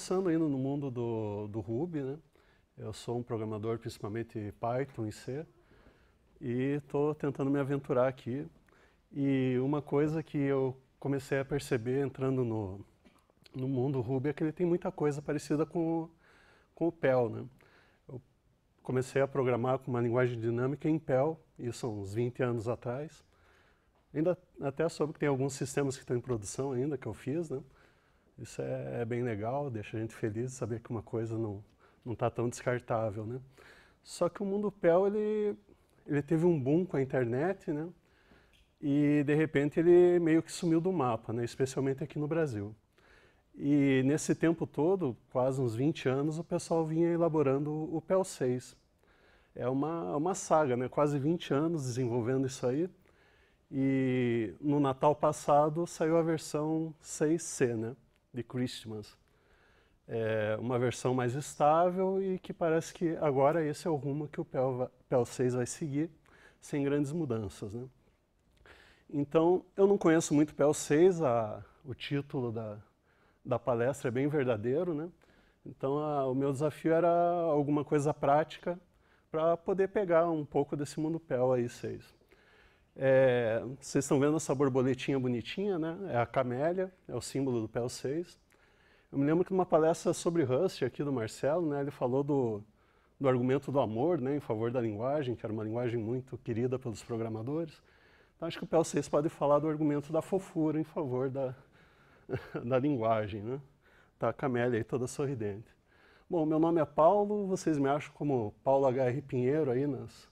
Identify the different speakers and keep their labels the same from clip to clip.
Speaker 1: começando ainda no mundo do, do Ruby, né? Eu sou um programador principalmente Python e C e estou tentando me aventurar aqui. E uma coisa que eu comecei a perceber entrando no, no mundo Ruby é que ele tem muita coisa parecida com, o, com o Perl, né? Eu comecei a programar com uma linguagem dinâmica em Perl, isso há uns 20 anos atrás. Ainda até soube que tem alguns sistemas que estão em produção ainda, que eu fiz, né? Isso é, é, bem legal, deixa a gente feliz de saber que uma coisa não não está tão descartável, né? Só que o mundo pel ele ele teve um boom com a internet, né? E de repente ele meio que sumiu do mapa, né? Especialmente aqui no Brasil. E nesse tempo todo, quase uns 20 anos, o pessoal vinha elaborando o pel 6. É uma, uma saga, né? Quase 20 anos desenvolvendo isso aí. E no Natal passado saiu a versão 6C, né? de Christmas. É uma versão mais estável e que parece que agora esse é o rumo que o PEL, PEL 6 vai seguir, sem grandes mudanças. Né? Então, eu não conheço muito PEL 6, a, o título da, da palestra é bem verdadeiro, né? Então, a, o meu desafio era alguma coisa prática para poder pegar um pouco desse mundo PEL aí 6. É, vocês estão vendo essa borboletinha bonitinha, né? É a camélia, é o símbolo do PEL 6. Eu me lembro que numa palestra sobre Rust aqui do Marcelo, né, ele falou do, do argumento do amor né, em favor da linguagem, que era uma linguagem muito querida pelos programadores. Então, acho que o PEL 6 pode falar do argumento da fofura em favor da, da linguagem. Né? Tá a camélia aí toda sorridente. Bom, meu nome é Paulo, vocês me acham como Paulo HR Pinheiro aí nas,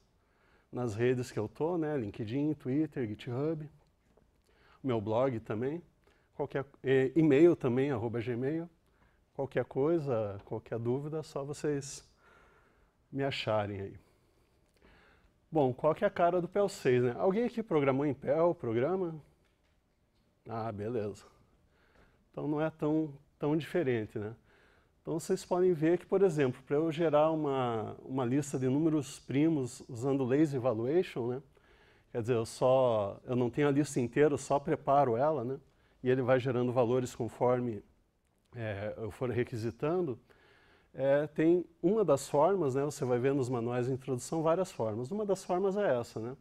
Speaker 1: nas redes que eu tô, né? LinkedIn, Twitter, GitHub, meu blog também, qualquer e-mail também, arroba gmail. Qualquer coisa, qualquer dúvida, só vocês me acharem aí. Bom, qual que é a cara do PEL 6, né? Alguém aqui programou em PEL programa? Ah, beleza. Então não é tão, tão diferente, né? Então vocês podem ver que, por exemplo, para eu gerar uma, uma lista de números primos usando lazy evaluation, né? quer dizer, eu, só, eu não tenho a lista inteira, eu só preparo ela, né? e ele vai gerando valores conforme é, eu for requisitando, é, tem uma das formas, né, você vai ver nos manuais de introdução várias formas, uma das formas é essa. Né?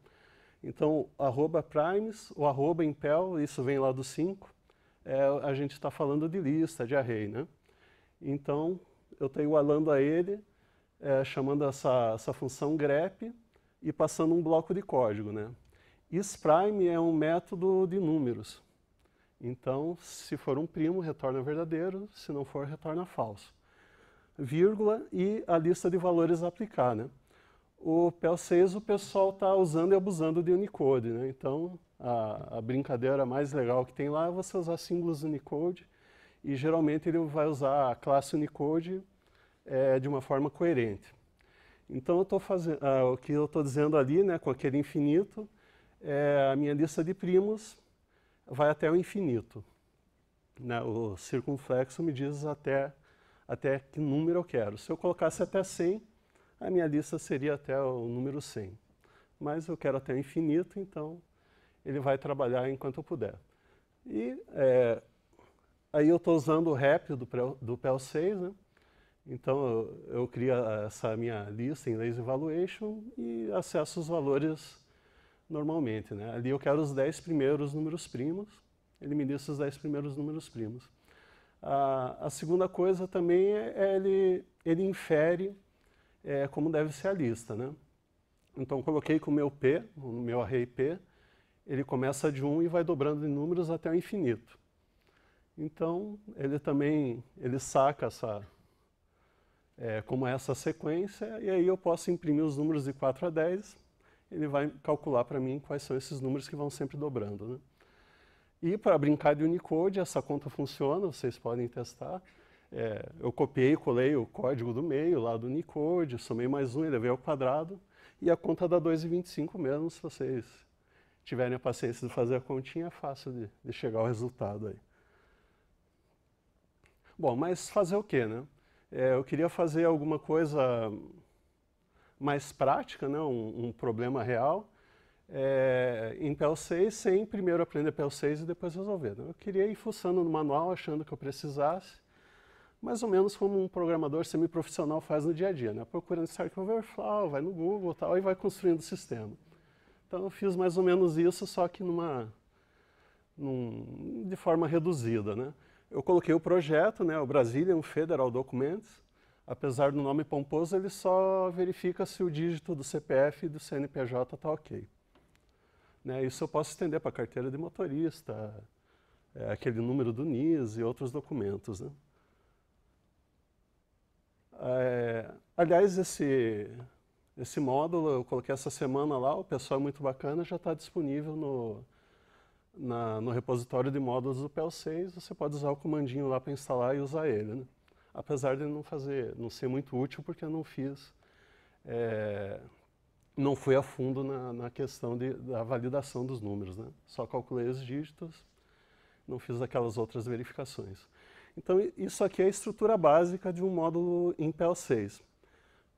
Speaker 1: Então, arroba primes, o arroba impel, isso vem lá do 5, é, a gente está falando de lista, de array. Né? Então, eu estou igualando a ele, é, chamando essa, essa função grep e passando um bloco de código. Né? isPrime é um método de números. Então, se for um primo, retorna verdadeiro, se não for, retorna falso. Vírgula e a lista de valores a aplicar. Né? O PEL6 o pessoal está usando e abusando de Unicode. Né? Então, a, a brincadeira mais legal que tem lá é você usar símbolos Unicode e geralmente ele vai usar a classe Unicode é, de uma forma coerente. Então, eu tô fazendo, ah, o que eu estou dizendo ali, né, com aquele infinito, é, a minha lista de primos vai até o infinito. Né? O circunflexo me diz até, até que número eu quero. Se eu colocasse até 100, a minha lista seria até o número 100. Mas eu quero até o infinito, então ele vai trabalhar enquanto eu puder. E é, Aí eu estou usando o rap do, do PEL 6, né? Então eu, eu crio essa minha lista em Lazy Evaluation e acesso os valores normalmente. Né? Ali eu quero os 10 primeiros números primos, ele me lista os 10 primeiros números primos. A, a segunda coisa também é, é ele, ele infere é, como deve ser a lista. Né? Então coloquei com o meu P, o meu array P, ele começa de 1 um e vai dobrando em números até o infinito. Então, ele também ele saca essa, é, como é essa sequência, e aí eu posso imprimir os números de 4 a 10, ele vai calcular para mim quais são esses números que vão sempre dobrando. Né? E para brincar de Unicode, essa conta funciona, vocês podem testar. É, eu copiei e colei o código do meio lá do Unicode, somei mais um, elevei ao quadrado, e a conta dá 2,25 mesmo, se vocês tiverem a paciência de fazer a continha, é fácil de, de chegar ao resultado aí. Bom, mas fazer o quê, né? É, eu queria fazer alguma coisa mais prática, né? um, um problema real, é, em PEL 6, sem primeiro aprender PEL 6 e depois resolver. Né? Eu queria ir fuçando no manual, achando que eu precisasse, mais ou menos como um programador semiprofissional faz no dia a dia, né? procurando Stack Overflow, vai no Google tal, e vai construindo o sistema. Então eu fiz mais ou menos isso, só que numa, num, de forma reduzida. Né? eu coloquei o projeto, né, o Brazilian Federal Documents. Apesar do nome pomposo, ele só verifica se o dígito do CPF e do CNPJ está ok. Né, isso eu posso estender para carteira de motorista, é, aquele número do NIS e outros documentos. Né? É, aliás, esse, esse módulo eu coloquei essa semana lá, o pessoal é muito bacana, já está disponível no na, no repositório de módulos do PEL6, você pode usar o comandinho lá para instalar e usar ele. Né? Apesar de não fazer, não ser muito útil, porque eu não fiz, é, não fui a fundo na, na questão de, da validação dos números. Né? Só calculei os dígitos, não fiz aquelas outras verificações. Então, isso aqui é a estrutura básica de um módulo em PEL6.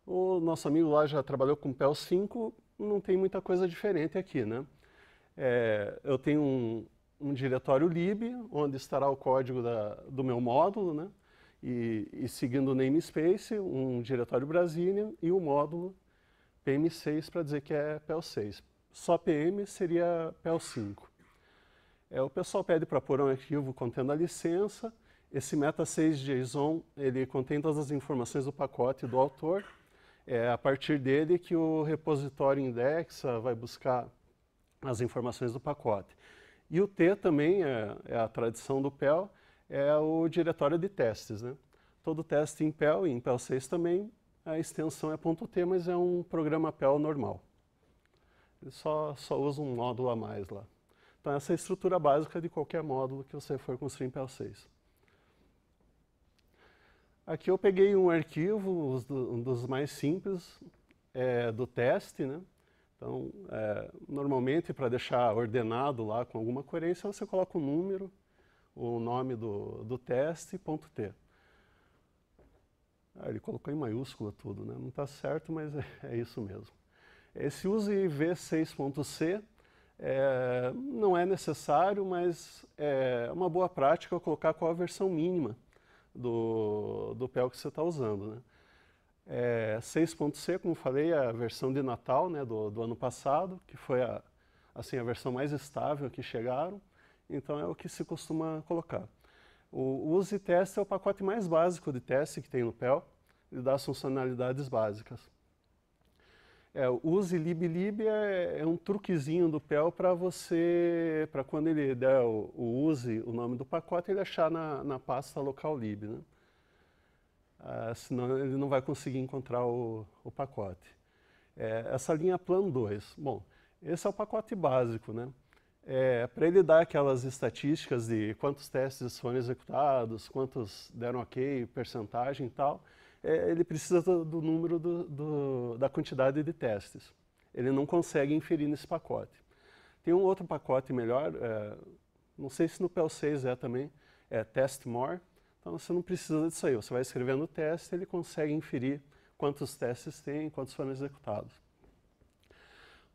Speaker 1: O nosso amigo lá já trabalhou com PEL5, não tem muita coisa diferente aqui, né? É, eu tenho um, um, diretório lib, onde estará o código da, do meu módulo, né? E, e seguindo o namespace, um diretório Brasília e o um módulo PM6 para dizer que é PEL6. Só PM seria PEL5. É, o pessoal pede para pôr um arquivo contendo a licença. Esse meta 6json ele contém todas as informações do pacote do autor. É a partir dele que o repositório indexa, vai buscar as informações do pacote. E o T também é, é a tradição do PEL, é o diretório de testes. Né? Todo teste em PEL e em PEL 6 também, a extensão é ponto .t, mas é um programa PEL normal. Ele só, só usa um módulo a mais lá. Então essa é a estrutura básica de qualquer módulo que você for construir em PEL 6. Aqui eu peguei um arquivo, um dos mais simples, é, do teste, né? Então, é, normalmente, para deixar ordenado lá com alguma coerência, você coloca o um número, o nome do, do teste, ponto T. Ah, ele colocou em maiúscula tudo, né? Não está certo, mas é, é, isso mesmo. Esse use V6.C é, não é necessário, mas é uma boa prática colocar qual a versão mínima do, do PEL que você está usando, né? É, 6.c, como falei, é a versão de Natal né, do, do ano passado, que foi a, assim, a versão mais estável que chegaram, então é o que se costuma colocar. O use test é o pacote mais básico de teste que tem no PEL, ele dá as funcionalidades básicas. É, o use liblib é, é um truquezinho do PEL para você, para quando ele der o, o, use, o nome do pacote, ele achar na, na pasta local lib. Né? Ah, senão ele não vai conseguir encontrar o, o pacote. É, essa linha Plan 2, bom, esse é o pacote básico, né? É, Para ele dar aquelas estatísticas de quantos testes foram executados, quantos deram ok, percentagem e tal, é, ele precisa do, do número do, do, da quantidade de testes. Ele não consegue inferir nesse pacote. Tem um outro pacote melhor, é, não sei se no PEL 6 é também, é Test More, então você não precisa disso aí, você vai escrevendo o teste, ele consegue inferir quantos testes tem, quantos foram executados.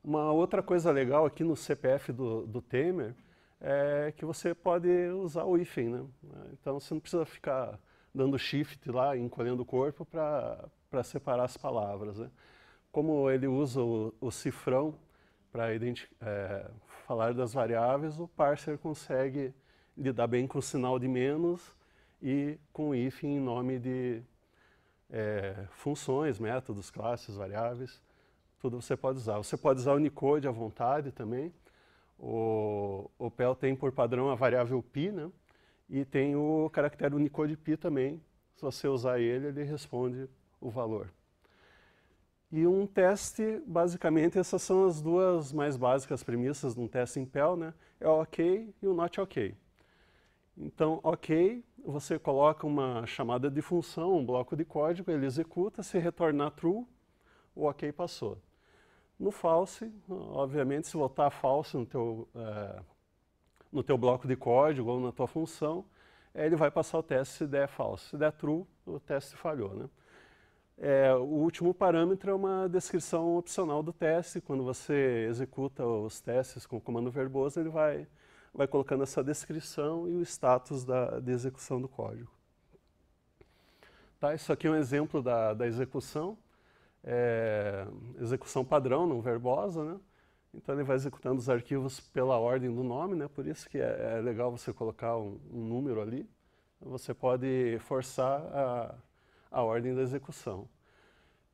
Speaker 1: Uma outra coisa legal aqui no CPF do, do Temer é que você pode usar o IFEM, né? Então você não precisa ficar dando shift lá, encolhendo o corpo para separar as palavras, né? Como ele usa o, o cifrão para é, falar das variáveis, o parser consegue lidar bem com o sinal de menos, e com if em nome de é, funções, métodos, classes, variáveis, tudo você pode usar. Você pode usar o Unicode à vontade também. O PEL tem por padrão a variável pi, né? E tem o caractere Unicode pi também. Se você usar ele, ele responde o valor. E um teste, basicamente, essas são as duas mais básicas premissas de um teste em PEL, né? É o OK e o Not OK. Então, ok, você coloca uma chamada de função, um bloco de código, ele executa, se retornar true, o ok passou. No false, obviamente, se voltar false no teu, é, no teu bloco de código ou na tua função, ele vai passar o teste se der falso. Se der true, o teste falhou. Né? É, o último parâmetro é uma descrição opcional do teste. Quando você executa os testes com o comando verboso, ele vai vai colocando essa descrição e o status da, de execução do código. Tá, isso aqui é um exemplo da, da execução, é, execução padrão, não verbosa, né? Então ele vai executando os arquivos pela ordem do nome, né? Por isso que é, é legal você colocar um, um, número ali. Você pode forçar a, a ordem da execução.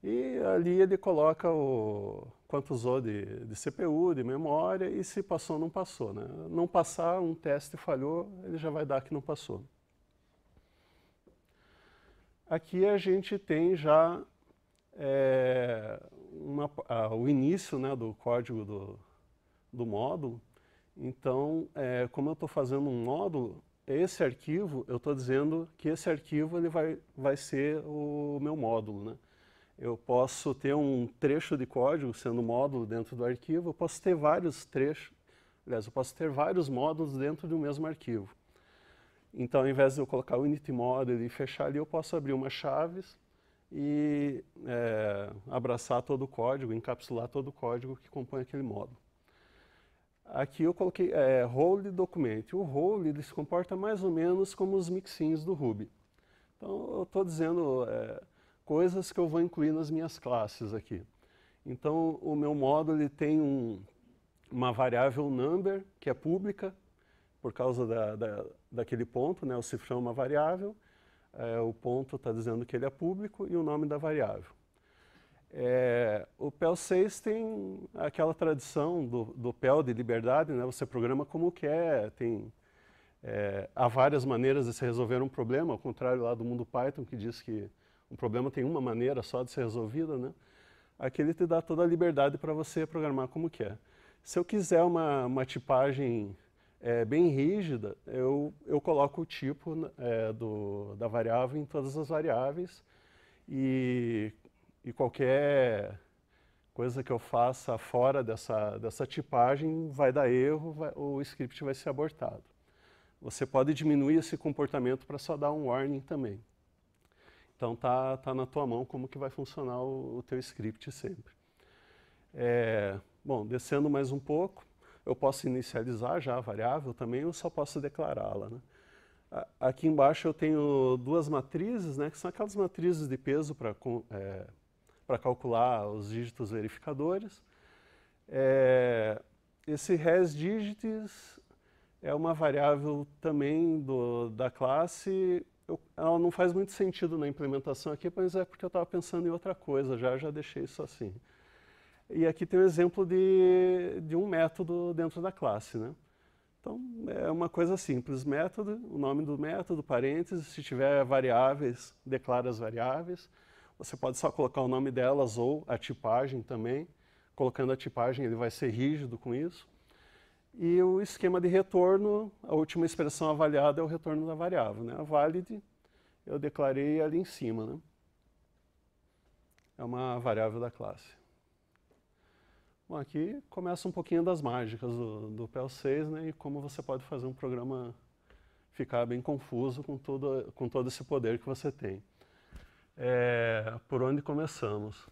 Speaker 1: E ali ele coloca o, quanto usou de, de, CPU, de memória e se passou ou não passou. Né? Não passar, um teste falhou, ele já vai dar que não passou. Aqui a gente tem já é, uma, a, o início né, do código do, do módulo. Então, é, como eu estou fazendo um módulo, esse arquivo, eu estou dizendo que esse arquivo ele vai, vai ser o meu módulo. Né? eu posso ter um trecho de código sendo módulo dentro do arquivo, eu posso ter vários trechos, aliás, eu posso ter vários módulos dentro de um mesmo arquivo. Então, ao invés de eu colocar o init model e fechar ali, eu posso abrir uma chaves e é, abraçar todo o código, encapsular todo o código que compõe aquele módulo. Aqui eu coloquei é, role document. O role ele se comporta mais ou menos como os mixins do Ruby. Então, eu estou dizendo... É, coisas que eu vou incluir nas minhas classes aqui. Então, o meu módulo ele tem um, uma variável number, que é pública, por causa da, da, daquele ponto, né? o cifrão é uma variável, é, o ponto está dizendo que ele é público e o nome da variável. É, o PEL 6 tem aquela tradição do, do PEL de liberdade, né? você programa como quer, tem, é, há várias maneiras de se resolver um problema, ao contrário lá do mundo Python, que diz que um problema tem uma maneira só de ser resolvido, né? Aqui ele te dá toda a liberdade para você programar como quer. Se eu quiser uma, uma tipagem é, bem rígida, eu, eu coloco o tipo né, é, do, da variável em todas as variáveis e, e qualquer coisa que eu faça fora dessa, dessa tipagem vai dar erro, vai, o script vai ser abortado. Você pode diminuir esse comportamento para só dar um warning também. Então tá, tá na tua mão como que vai funcionar o, o teu script sempre. É, bom, descendo mais um pouco, eu posso inicializar já a variável também ou só posso declará-la. Né? Aqui embaixo eu tenho duas matrizes, né, que são aquelas matrizes de peso para é, calcular os dígitos verificadores. É, esse resDigites é uma variável também do, da classe eu, ela não faz muito sentido na implementação aqui, mas é porque eu estava pensando em outra coisa, já, já deixei isso assim. E aqui tem um exemplo de, de um método dentro da classe. Né? Então, é uma coisa simples, método, o nome do método, parênteses, se tiver variáveis, declara as variáveis. Você pode só colocar o nome delas ou a tipagem também. Colocando a tipagem, ele vai ser rígido com isso. E o esquema de retorno, a última expressão avaliada é o retorno da variável. Né? A valid eu declarei ali em cima. Né? É uma variável da classe. Bom, aqui começa um pouquinho das mágicas do, do PL6 né? e como você pode fazer um programa ficar bem confuso com, tudo, com todo esse poder que você tem. É, por onde começamos?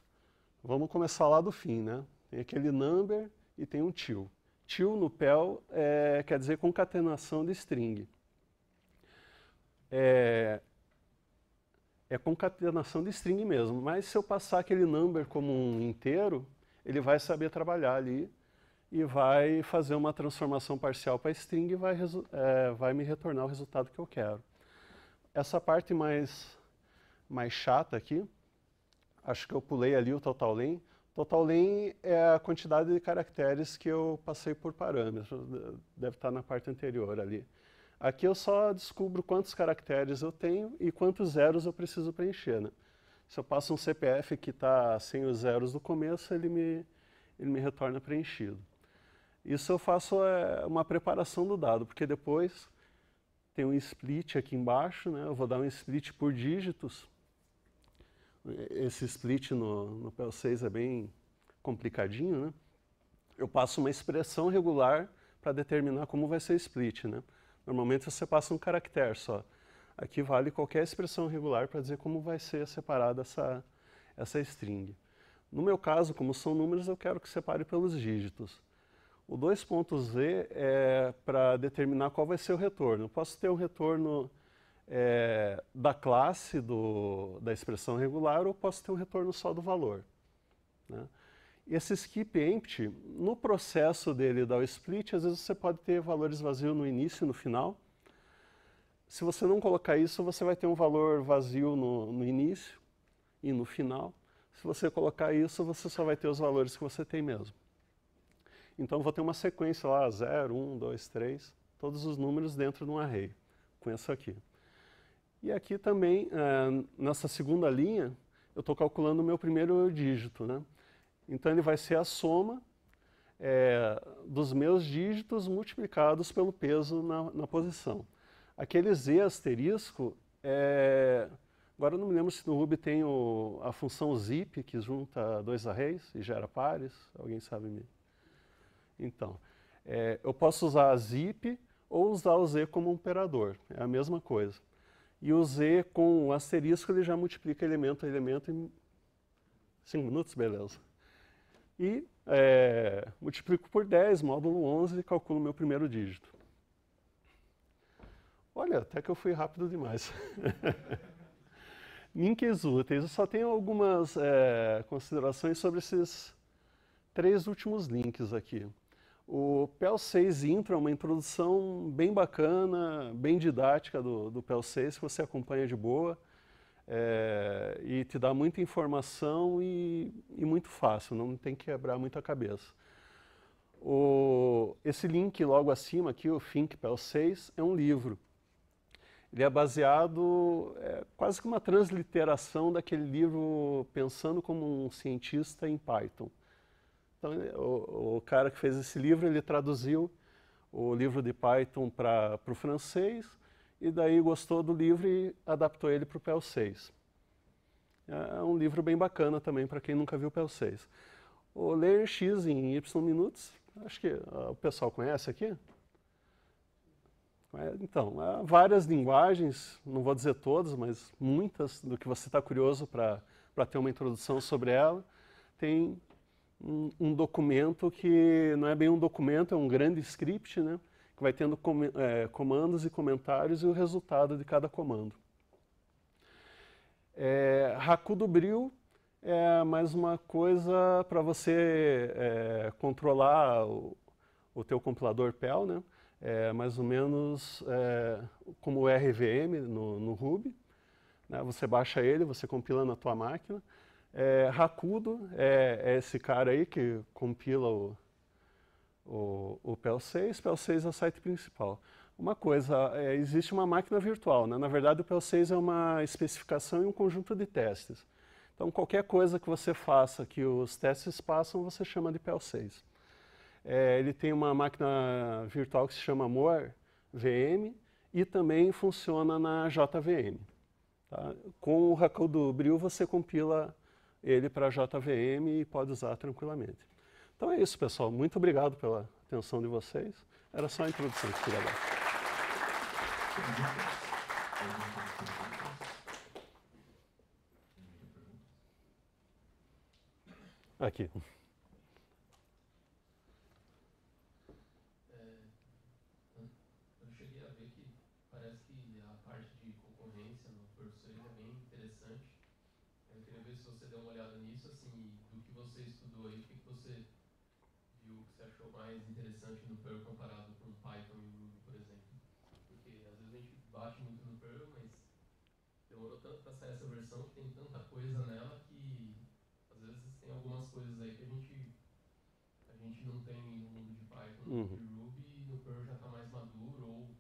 Speaker 1: Vamos começar lá do fim, né? Tem aquele number e tem um til. Til no PEL é, quer dizer concatenação de string. É, é concatenação de string mesmo, mas se eu passar aquele number como um inteiro, ele vai saber trabalhar ali e vai fazer uma transformação parcial para string e vai, é, vai me retornar o resultado que eu quero. Essa parte mais, mais chata aqui, acho que eu pulei ali o total length, Total é a quantidade de caracteres que eu passei por parâmetro, deve estar na parte anterior ali. Aqui eu só descubro quantos caracteres eu tenho e quantos zeros eu preciso preencher. Né? Se eu passo um CPF que está sem os zeros do começo, ele me, ele me retorna preenchido. Isso eu faço é, uma preparação do dado, porque depois tem um split aqui embaixo, né? eu vou dar um split por dígitos, esse split no, no PL6 é bem complicadinho, né? Eu passo uma expressão regular para determinar como vai ser o split, né? Normalmente você passa um caractere só. Aqui vale qualquer expressão regular para dizer como vai ser separada essa, essa string. No meu caso, como são números, eu quero que separe pelos dígitos. O dois Z é para determinar qual vai ser o retorno. Eu posso ter um retorno é, da classe do, da expressão regular ou posso ter um retorno só do valor. Né? Esse skip empty, no processo dele dar o split, às vezes você pode ter valores vazios no início e no final. Se você não colocar isso, você vai ter um valor vazio no, no início e no final. Se você colocar isso, você só vai ter os valores que você tem mesmo. Então, vou ter uma sequência lá, 0, 1, 2, 3, todos os números dentro de um array, com isso aqui. E aqui também, é, nessa segunda linha, eu estou calculando o meu primeiro dígito. Né? Então ele vai ser a soma é, dos meus dígitos multiplicados pelo peso na, na posição. Aquele Z asterisco é, Agora eu não me lembro se no Ruby tem o, a função zip, que junta dois arrays e gera pares. Alguém sabe me? Então, é, eu posso usar a zip ou usar o z como um operador. É a mesma coisa. E o Z com um asterisco ele já multiplica elemento a elemento em 5 minutos, beleza. E é, multiplico por 10, módulo 11, e calculo meu primeiro dígito. Olha, até que eu fui rápido demais. Links úteis. Eu só tenho algumas é, considerações sobre esses três últimos links aqui. O PEL 6 Intro é uma introdução bem bacana, bem didática do, do PEL 6, que você acompanha de boa é, e te dá muita informação e, e, muito fácil, não tem que quebrar muito a cabeça. O, esse link logo acima aqui, o Think PEL 6, é um livro. Ele é baseado, é, quase que uma transliteração daquele livro Pensando como um Cientista em Python. Então, o, o, cara que fez esse livro, ele traduziu o livro de Python para o francês e daí gostou do livro e adaptou ele para o PEL 6. É, é um livro bem bacana também para quem nunca viu o PEL 6. O Layer X em Y minutos, acho que ah, o pessoal conhece aqui. É, então, há é várias linguagens, não vou dizer todas, mas muitas do que você está curioso para ter uma introdução sobre ela. Tem um, documento que não é bem um documento, é um grande script, né? que vai tendo com, é, comandos e comentários e o resultado de cada comando. É, do Bril é mais uma coisa para você é, controlar o, o teu compilador PEL, né? É, mais ou menos é, como o RVM no, no Ruby. Né? Você baixa ele, você compila na tua máquina é, é, é, esse cara aí que compila o, o, o PEL6. PEL6 é o site principal. Uma coisa, é, existe uma máquina virtual. Né? Na verdade, o PEL6 é uma especificação e um conjunto de testes. Então, qualquer coisa que você faça que os testes passam, você chama de PEL6. É, ele tem uma máquina virtual que se chama MOR VM e também funciona na JVM. Tá? Com o Rakudo Bril, você compila ele para JVM e pode usar tranquilamente. Então é isso, pessoal. Muito obrigado pela atenção de vocês. Era só a introdução que queria dar. Aqui. queria ver se você deu uma olhada nisso, assim, do que você estudou aí, o que, você viu que você achou mais interessante no Perl comparado com Python e Ruby, por exemplo. Porque às vezes a gente bate muito no Perl, mas demorou tanto para sair essa versão que tem tanta coisa nela que às vezes tem algumas coisas aí que a gente a gente não tem no mundo de Python, no uhum. e Ruby, no Perl já está mais maduro ou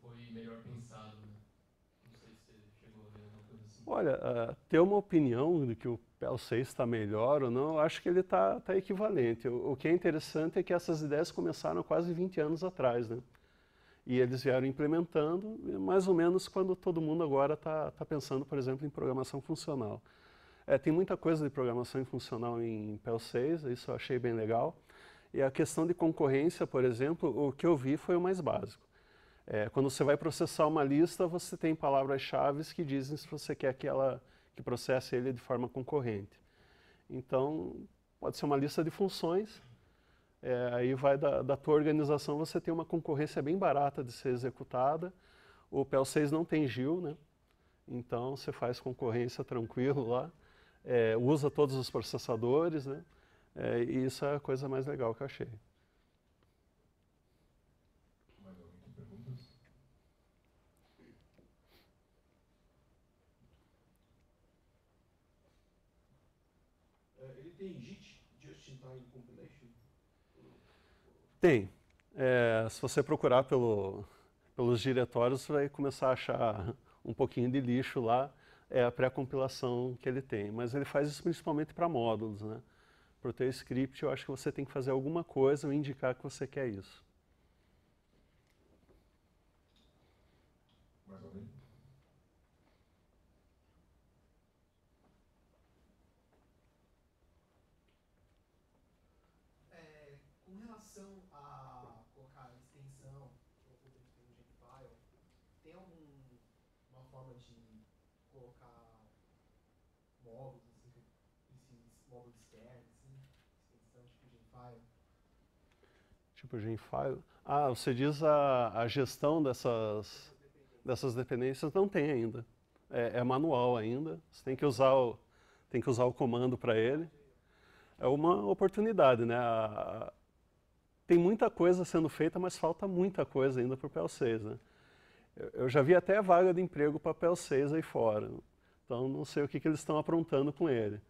Speaker 1: foi melhor pensado Olha, uh, ter uma opinião de que o PEL 6 está melhor ou não, eu acho que ele está tá equivalente. O, o, que é interessante é que essas ideias começaram quase 20 anos atrás, né? E eles vieram implementando mais ou menos quando todo mundo agora está tá pensando, por exemplo, em programação funcional. É, tem muita coisa de programação funcional em PEL 6 isso eu achei bem legal. E a questão de concorrência, por exemplo, o que eu vi foi o mais básico. É, quando você vai processar uma lista, você tem palavras-chave que dizem se você quer que ela que processe ele de forma concorrente. Então, pode ser uma lista de funções, é, aí vai da, da tua organização, você tem uma concorrência bem barata de ser executada. O PEL 6 não tem GIL, né? Então você faz concorrência tranquilo lá, é, usa todos os processadores, né? É, e isso é a coisa mais legal que eu achei. É, ele tem JIT, Just Time Compilation? Tem. É, se você procurar pelo, pelos diretórios, você vai começar a achar um pouquinho de lixo lá. É a pré-compilação que ele tem. Mas ele faz isso principalmente para módulos, né? Para o teu script, eu acho que você tem que fazer alguma coisa ou indicar que você quer isso. relação a colocar a extensão, do é no Jetfile, tem alguma forma de colocar módulos, assim, esses módulos externos, assim, extensão tipo Jetfile? Tipo Genfile? Ah, você diz a, a gestão dessas, dessas dependências não tem ainda. É, é, manual ainda. Você tem que usar o, tem que usar o comando para ele. É uma oportunidade, né? A, tem muita coisa sendo feita, mas falta muita coisa ainda para o PEL 6. Né? Eu, eu, já vi até vaga de emprego para PEL 6 aí fora. Então não sei o que, que eles estão aprontando com ele.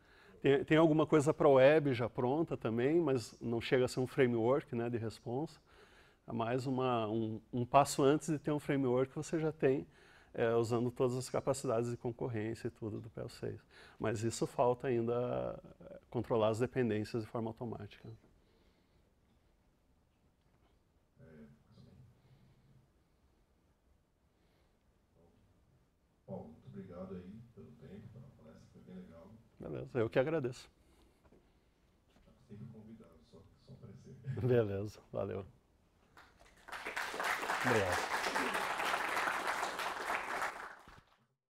Speaker 1: Tem, tem alguma coisa para web já pronta também, mas não chega a ser um framework né, de resposta. É mais uma, um, um passo antes de ter um framework que você já tem é, usando todas as capacidades de concorrência e tudo do PL6. Mas isso falta ainda é, controlar as dependências de forma automática. Beleza, eu que agradeço. só, Beleza, valeu. Obrigado.